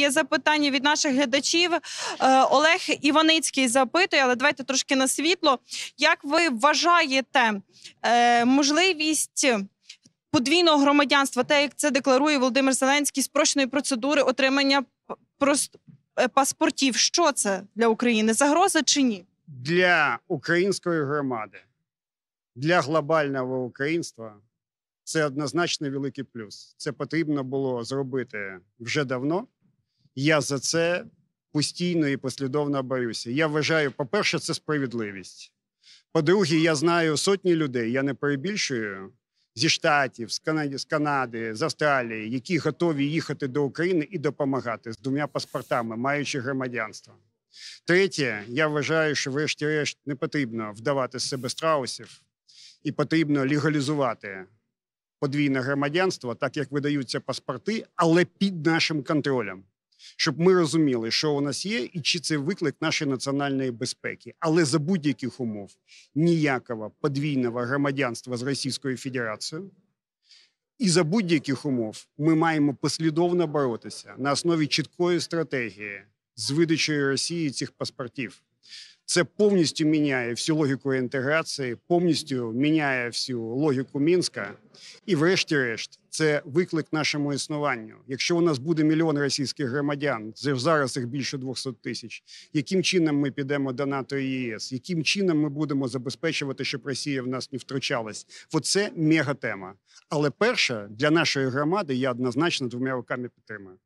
Є запитання від наших глядачів. Е, Олег Іваницький запитує, але давайте трошки на світло. Як ви вважаєте е, можливість подвійного громадянства, те, як це декларує Володимир Зеленський, спрощеної процедури отримання е, паспортів? Що це для України? Загроза чи ні? Для української громади, для глобального українства це однозначно великий плюс. Це потрібно було зробити вже давно. Я за це постійно і послідовно борюся. Я вважаю, по-перше, це справедливість. По-друге, я знаю сотні людей, я не перебільшую зі штатів, з Канади, з Канади, з Австралії, які готові їхати до України і допомагати з двома паспортами, маючи громадянство. Третє, я вважаю, що, врешті-решт, не потрібно вдавати з себе страусів і потрібно легалізувати подвійне громадянство, так як видаються паспорти, але під нашим контролем щоб ми розуміли, що у нас є, і чи це виклик нашої національної безпеки, але за будь-яких умов ніякого подвійного громадянства з Російською Федерацією. І за будь-яких умов ми маємо послідовно боротися на основі чіткої стратегії з видачею Росії цих паспортів. Це повністю міняє всю логіку інтеграції, повністю міняє всю логіку мінська. І, врешті-решт, це виклик нашому існуванню. Якщо у нас буде мільйон російських громадян, це зараз їх більше 200 тисяч. Яким чином ми підемо до НАТО і ЄС? Яким чином ми будемо забезпечувати, щоб Росія в нас не втручалась? Оце мегатема. Але перша для нашої громади я однозначно двома руками підтримую.